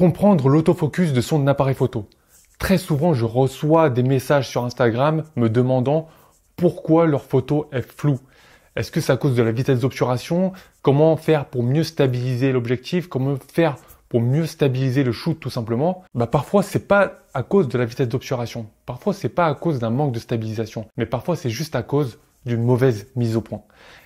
comprendre l'autofocus de son appareil photo. Très souvent, je reçois des messages sur Instagram me demandant pourquoi leur photo est floue. Est-ce que c'est à cause de la vitesse d'obturation Comment faire pour mieux stabiliser l'objectif Comment faire pour mieux stabiliser le shoot tout simplement, bah parfois c'est pas à cause de la vitesse d'obturation, parfois c'est pas à cause d'un manque de stabilisation, mais parfois c'est juste à cause d'une mauvaise mise au point.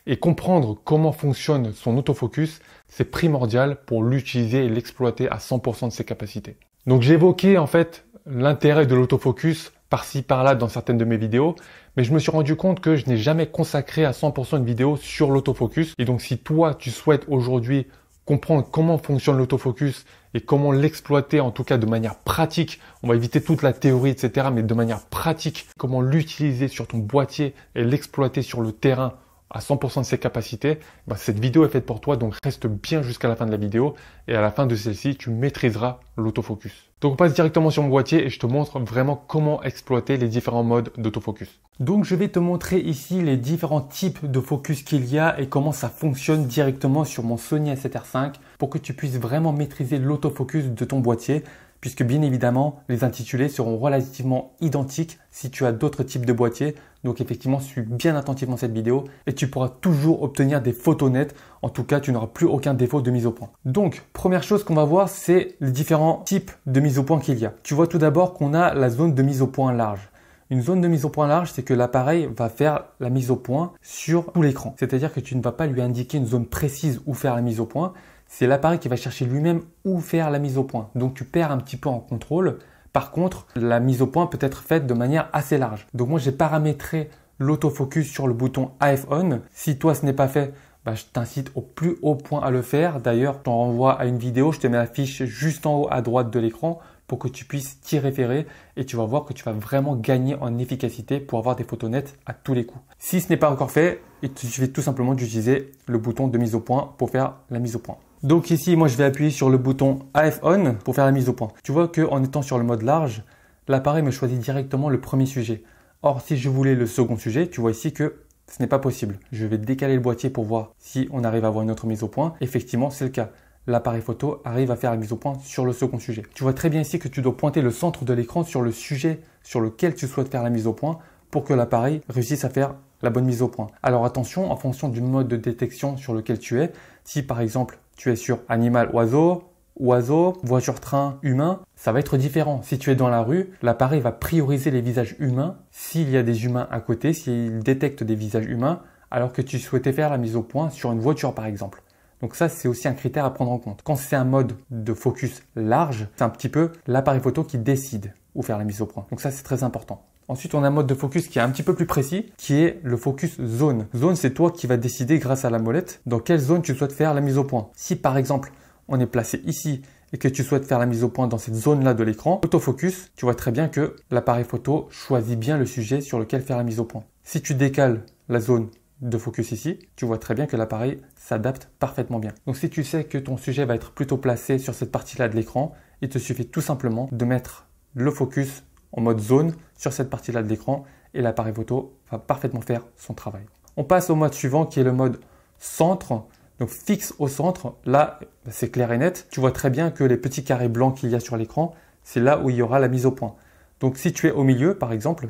Et comprendre comment fonctionne son autofocus, c'est primordial pour l'utiliser et l'exploiter à 100% de ses capacités. Donc j'évoquais en fait l'intérêt de l'autofocus par-ci par-là dans certaines de mes vidéos, mais je me suis rendu compte que je n'ai jamais consacré à 100% une vidéo sur l'autofocus. Et donc si toi tu souhaites aujourd'hui comprendre comment fonctionne l'autofocus et comment l'exploiter en tout cas de manière pratique. On va éviter toute la théorie, etc. Mais de manière pratique, comment l'utiliser sur ton boîtier et l'exploiter sur le terrain à 100% de ses capacités, bah, cette vidéo est faite pour toi, donc reste bien jusqu'à la fin de la vidéo, et à la fin de celle-ci, tu maîtriseras l'autofocus. Donc on passe directement sur mon boîtier et je te montre vraiment comment exploiter les différents modes d'autofocus. Donc je vais te montrer ici les différents types de focus qu'il y a et comment ça fonctionne directement sur mon Sony A7R5 e pour que tu puisses vraiment maîtriser l'autofocus de ton boîtier puisque bien évidemment, les intitulés seront relativement identiques si tu as d'autres types de boîtiers. Donc effectivement, suis bien attentivement cette vidéo et tu pourras toujours obtenir des photos nettes. En tout cas, tu n'auras plus aucun défaut de mise au point. Donc, première chose qu'on va voir, c'est les différents types de mise au point qu'il y a. Tu vois tout d'abord qu'on a la zone de mise au point large. Une zone de mise au point large, c'est que l'appareil va faire la mise au point sur tout l'écran. C'est-à-dire que tu ne vas pas lui indiquer une zone précise où faire la mise au point, c'est l'appareil qui va chercher lui-même où faire la mise au point. Donc tu perds un petit peu en contrôle. Par contre, la mise au point peut être faite de manière assez large. Donc moi j'ai paramétré l'autofocus sur le bouton AF on. Si toi ce n'est pas fait, bah, je t'incite au plus haut point à le faire. D'ailleurs, je t'en renvoie à une vidéo, je te mets la fiche juste en haut à droite de l'écran pour que tu puisses t'y référer et tu vas voir que tu vas vraiment gagner en efficacité pour avoir des photos nettes à tous les coups. Si ce n'est pas encore fait, il suffit tout simplement d'utiliser le bouton de mise au point pour faire la mise au point. Donc ici, moi, je vais appuyer sur le bouton AF ON pour faire la mise au point. Tu vois qu'en étant sur le mode large, l'appareil me choisit directement le premier sujet. Or, si je voulais le second sujet, tu vois ici que ce n'est pas possible. Je vais décaler le boîtier pour voir si on arrive à avoir une autre mise au point. Effectivement, c'est le cas. L'appareil photo arrive à faire la mise au point sur le second sujet. Tu vois très bien ici que tu dois pointer le centre de l'écran sur le sujet sur lequel tu souhaites faire la mise au point pour que l'appareil réussisse à faire la bonne mise au point. Alors attention, en fonction du mode de détection sur lequel tu es, si par exemple tu es sur animal-oiseau, oiseau, voiture-train, humain, ça va être différent. Si tu es dans la rue, l'appareil va prioriser les visages humains s'il y a des humains à côté, s'il détecte des visages humains, alors que tu souhaitais faire la mise au point sur une voiture par exemple. Donc ça, c'est aussi un critère à prendre en compte. Quand c'est un mode de focus large, c'est un petit peu l'appareil photo qui décide où faire la mise au point. Donc ça, c'est très important. Ensuite, on a un mode de focus qui est un petit peu plus précis, qui est le focus zone. Zone, c'est toi qui vas décider grâce à la molette dans quelle zone tu souhaites faire la mise au point. Si par exemple, on est placé ici et que tu souhaites faire la mise au point dans cette zone-là de l'écran, autofocus, tu vois très bien que l'appareil photo choisit bien le sujet sur lequel faire la mise au point. Si tu décales la zone de focus ici, tu vois très bien que l'appareil s'adapte parfaitement bien. Donc si tu sais que ton sujet va être plutôt placé sur cette partie-là de l'écran, il te suffit tout simplement de mettre le focus en mode zone sur cette partie-là de l'écran et l'appareil photo va parfaitement faire son travail. On passe au mode suivant qui est le mode centre, donc fixe au centre. Là, c'est clair et net. Tu vois très bien que les petits carrés blancs qu'il y a sur l'écran, c'est là où il y aura la mise au point. Donc si tu es au milieu, par exemple,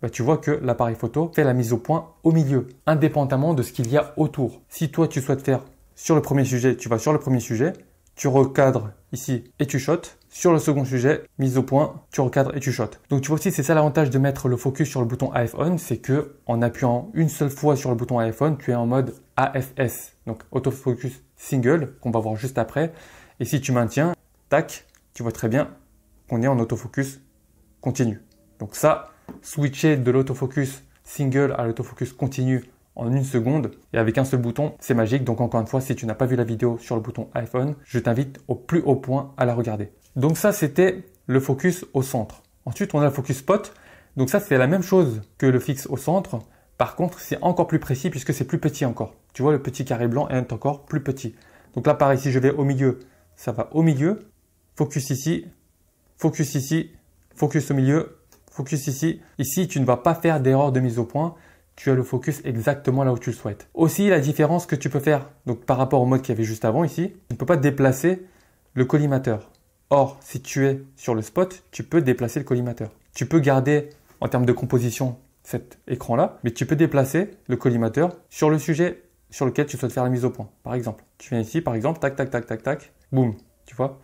bah, tu vois que l'appareil photo fait la mise au point au milieu, indépendamment de ce qu'il y a autour. Si toi tu souhaites faire sur le premier sujet, tu vas sur le premier sujet, tu recadres ici et tu shotes, sur le second sujet, mise au point, tu recadres et tu shots. Donc tu vois aussi, c'est ça l'avantage de mettre le focus sur le bouton AF on, c'est que en appuyant une seule fois sur le bouton AF on, tu es en mode AFS, donc autofocus single, qu'on va voir juste après. Et si tu maintiens, tac, tu vois très bien qu'on est en autofocus continu. Donc ça, switcher de l'autofocus single à l'autofocus continu en une seconde et avec un seul bouton, c'est magique. Donc encore une fois, si tu n'as pas vu la vidéo sur le bouton iPhone, je t'invite au plus haut point à la regarder. Donc ça, c'était le focus au centre. Ensuite, on a le focus spot. Donc ça, c'est la même chose que le fixe au centre. Par contre, c'est encore plus précis puisque c'est plus petit encore. Tu vois, le petit carré blanc est encore plus petit. Donc là, pareil, si je vais au milieu, ça va au milieu. Focus ici, focus ici, focus au milieu, focus ici. Ici, tu ne vas pas faire d'erreur de mise au point tu as le focus exactement là où tu le souhaites. Aussi, la différence que tu peux faire, donc par rapport au mode qu'il y avait juste avant ici, tu ne peux pas déplacer le collimateur. Or, si tu es sur le spot, tu peux déplacer le collimateur. Tu peux garder, en termes de composition, cet écran-là, mais tu peux déplacer le collimateur sur le sujet sur lequel tu souhaites faire la mise au point. Par exemple, tu viens ici, par exemple, tac, tac, tac, tac, tac, boum, tu vois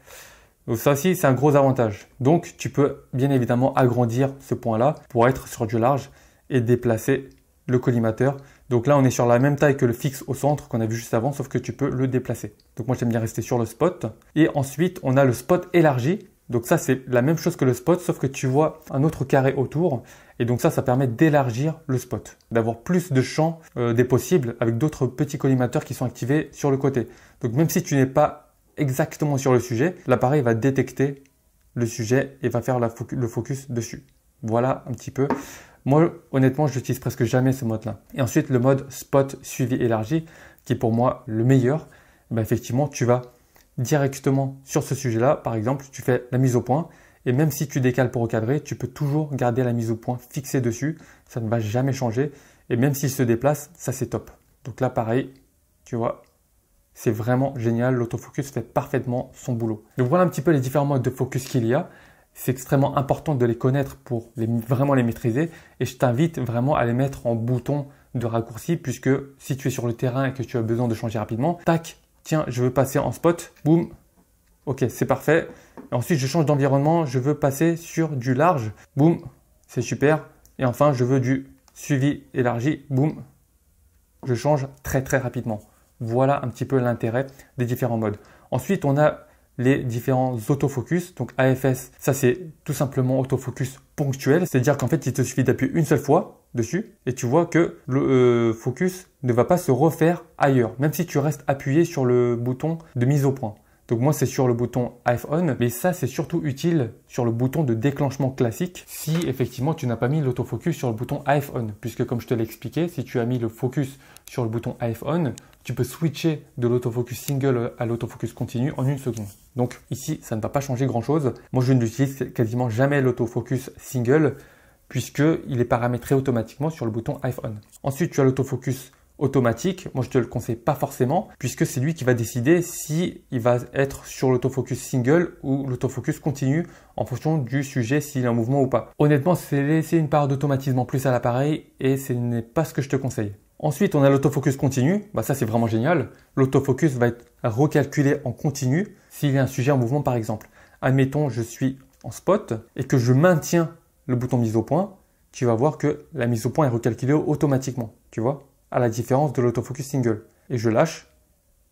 donc ça aussi, c'est un gros avantage. Donc tu peux bien évidemment agrandir ce point-là pour être sur du large et déplacer le collimateur. Donc là, on est sur la même taille que le fixe au centre qu'on a vu juste avant, sauf que tu peux le déplacer. Donc moi, j'aime bien rester sur le spot. Et ensuite, on a le spot élargi. Donc ça, c'est la même chose que le spot, sauf que tu vois un autre carré autour. Et donc ça, ça permet d'élargir le spot, d'avoir plus de champs euh, des possibles avec d'autres petits collimateurs qui sont activés sur le côté. Donc même si tu n'es pas exactement sur le sujet, l'appareil va détecter le sujet et va faire le focus dessus. Voilà un petit peu moi, honnêtement, je n'utilise presque jamais ce mode-là. Et ensuite, le mode spot suivi élargi, qui est pour moi le meilleur, eh ben, effectivement, tu vas directement sur ce sujet-là. Par exemple, tu fais la mise au point. Et même si tu décales pour recadrer, tu peux toujours garder la mise au point fixée dessus. Ça ne va jamais changer. Et même s'il se déplace, ça c'est top. Donc là, pareil, tu vois, c'est vraiment génial. L'autofocus fait parfaitement son boulot. Donc voilà un petit peu les différents modes de focus qu'il y a. C'est extrêmement important de les connaître pour vraiment les maîtriser et je t'invite vraiment à les mettre en bouton de raccourci puisque si tu es sur le terrain et que tu as besoin de changer rapidement, tac, tiens, je veux passer en spot, boum, ok, c'est parfait. ensuite, je change d'environnement, je veux passer sur du large, boum, c'est super. Et enfin, je veux du suivi élargi, boum, je change très très rapidement. Voilà un petit peu l'intérêt des différents modes. Ensuite, on a les différents autofocus. Donc AFS, ça c'est tout simplement autofocus ponctuel, c'est-à-dire qu'en fait il te suffit d'appuyer une seule fois dessus et tu vois que le euh, focus ne va pas se refaire ailleurs, même si tu restes appuyé sur le bouton de mise au point. Donc moi c'est sur le bouton iPhone, mais ça c'est surtout utile sur le bouton de déclenchement classique si effectivement tu n'as pas mis l'autofocus sur le bouton iPhone. puisque comme je te l'ai expliqué, si tu as mis le focus sur le bouton iPhone, tu peux switcher de l'autofocus single à l'autofocus continu en une seconde. Donc ici ça ne va pas changer grand chose. Moi je n'utilise quasiment jamais l'autofocus single puisqu'il est paramétré automatiquement sur le bouton iPhone. Ensuite tu as l'autofocus automatique, moi je te le conseille pas forcément puisque c'est lui qui va décider si il va être sur l'autofocus single ou l'autofocus continu en fonction du sujet s'il est en mouvement ou pas. Honnêtement, c'est laisser une part d'automatisme en plus à l'appareil et ce n'est pas ce que je te conseille. Ensuite, on a l'autofocus continu. Bah ça, c'est vraiment génial. L'autofocus va être recalculé en continu s'il y a un sujet en mouvement, par exemple. Admettons, je suis en spot et que je maintiens le bouton mise au point. Tu vas voir que la mise au point est recalculée automatiquement. Tu vois à la différence de l'autofocus single. Et je lâche,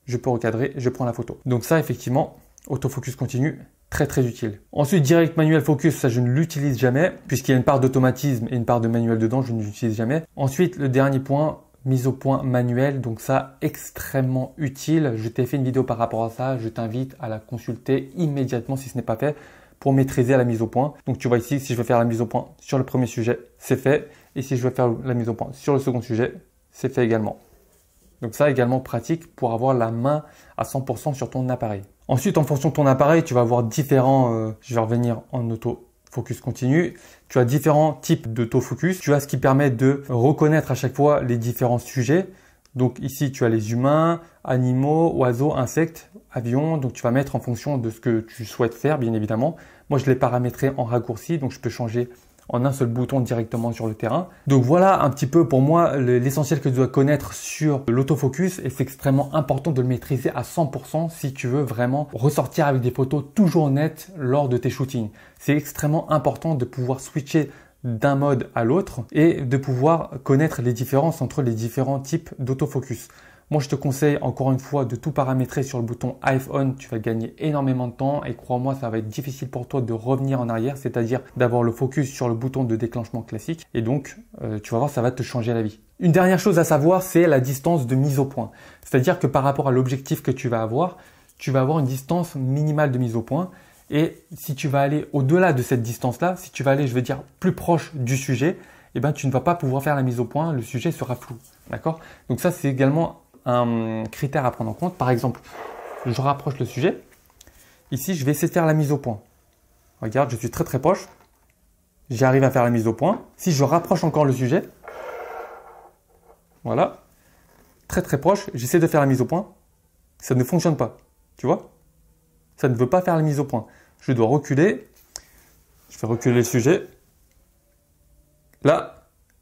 je peux recadrer, je prends la photo. Donc ça, effectivement, autofocus continu, très très utile. Ensuite, direct manuel focus, ça je ne l'utilise jamais, puisqu'il y a une part d'automatisme et une part de manuel dedans, je ne l'utilise jamais. Ensuite, le dernier point, mise au point manuel, donc ça extrêmement utile. Je t'ai fait une vidéo par rapport à ça, je t'invite à la consulter immédiatement si ce n'est pas fait pour maîtriser la mise au point. Donc tu vois ici, si je veux faire la mise au point sur le premier sujet, c'est fait. Et si je veux faire la mise au point sur le second sujet, c'est fait également. Donc ça également pratique pour avoir la main à 100% sur ton appareil. Ensuite, en fonction de ton appareil, tu vas avoir différents, euh, je vais revenir en auto focus continu, tu as différents types d'autofocus, tu as ce qui permet de reconnaître à chaque fois les différents sujets. Donc ici, tu as les humains, animaux, oiseaux, insectes, avions. Donc tu vas mettre en fonction de ce que tu souhaites faire, bien évidemment. Moi, je les paramétré en raccourci, donc je peux changer en un seul bouton directement sur le terrain. Donc voilà un petit peu pour moi l'essentiel que tu dois connaître sur l'autofocus et c'est extrêmement important de le maîtriser à 100% si tu veux vraiment ressortir avec des photos toujours nettes lors de tes shootings. C'est extrêmement important de pouvoir switcher d'un mode à l'autre et de pouvoir connaître les différences entre les différents types d'autofocus. Moi, je te conseille encore une fois de tout paramétrer sur le bouton iPhone. Tu vas gagner énormément de temps et crois-moi, ça va être difficile pour toi de revenir en arrière, c'est-à-dire d'avoir le focus sur le bouton de déclenchement classique. Et donc, euh, tu vas voir, ça va te changer la vie. Une dernière chose à savoir, c'est la distance de mise au point. C'est-à-dire que par rapport à l'objectif que tu vas avoir, tu vas avoir une distance minimale de mise au point. Et si tu vas aller au-delà de cette distance-là, si tu vas aller, je veux dire, plus proche du sujet, eh ben, tu ne vas pas pouvoir faire la mise au point, le sujet sera flou. D'accord Donc ça, c'est également critère à prendre en compte. Par exemple, je rapproche le sujet. Ici, je vais essayer de faire la mise au point. Regarde, je suis très très proche. J'arrive à faire la mise au point. Si je rapproche encore le sujet, voilà, très très proche, j'essaie de faire la mise au point. Ça ne fonctionne pas. Tu vois Ça ne veut pas faire la mise au point. Je dois reculer. Je fais reculer le sujet. Là,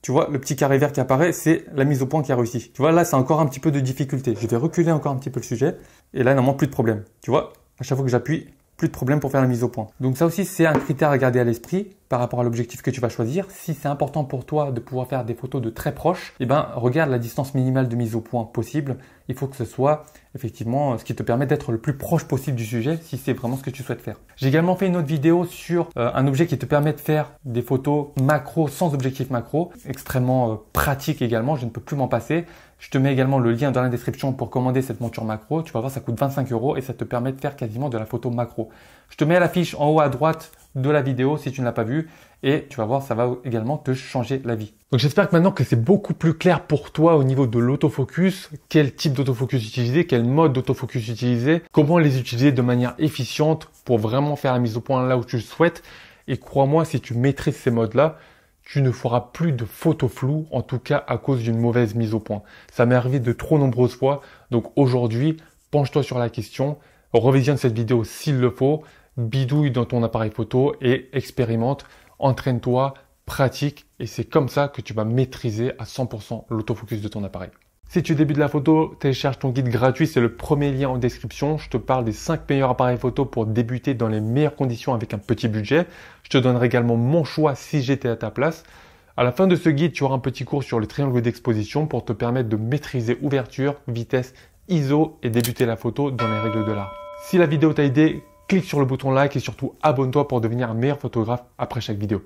tu vois, le petit carré vert qui apparaît, c'est la mise au point qui a réussi. Tu vois, là, c'est encore un petit peu de difficulté. Je vais reculer encore un petit peu le sujet. Et là, il n'y a plus de problème. Tu vois, à chaque fois que j'appuie, plus de problème pour faire la mise au point. Donc ça aussi, c'est un critère à garder à l'esprit par rapport à l'objectif que tu vas choisir. Si c'est important pour toi de pouvoir faire des photos de très proche, eh ben, regarde la distance minimale de mise au point possible. Il faut que ce soit effectivement ce qui te permet d'être le plus proche possible du sujet si c'est vraiment ce que tu souhaites faire. J'ai également fait une autre vidéo sur euh, un objet qui te permet de faire des photos macro sans objectif macro, extrêmement euh, pratique également, je ne peux plus m'en passer. Je te mets également le lien dans la description pour commander cette monture macro. Tu vas voir, ça coûte 25 euros et ça te permet de faire quasiment de la photo macro. Je te mets la fiche en haut à droite de la vidéo si tu ne l'as pas vue et tu vas voir, ça va également te changer la vie. Donc j'espère que maintenant que c'est beaucoup plus clair pour toi au niveau de l'autofocus, quel type d'autofocus utiliser, quel mode d'autofocus utiliser, comment les utiliser de manière efficiente pour vraiment faire la mise au point là où tu le souhaites. Et crois-moi, si tu maîtrises ces modes-là, tu ne feras plus de photos floues, en tout cas à cause d'une mauvaise mise au point. Ça m'est arrivé de trop nombreuses fois, donc aujourd'hui, penche-toi sur la question, revisionne cette vidéo s'il le faut, bidouille dans ton appareil photo et expérimente, entraîne-toi, pratique, et c'est comme ça que tu vas maîtriser à 100% l'autofocus de ton appareil. Si tu débutes la photo, télécharge ton guide gratuit, c'est le premier lien en description. Je te parle des 5 meilleurs appareils photo pour débuter dans les meilleures conditions avec un petit budget. Je te donnerai également mon choix si j'étais à ta place. À la fin de ce guide, tu auras un petit cours sur le triangle d'exposition pour te permettre de maîtriser ouverture, vitesse, ISO et débuter la photo dans les règles de l'art. Si la vidéo t'a aidé, clique sur le bouton like et surtout abonne-toi pour devenir un meilleur photographe après chaque vidéo.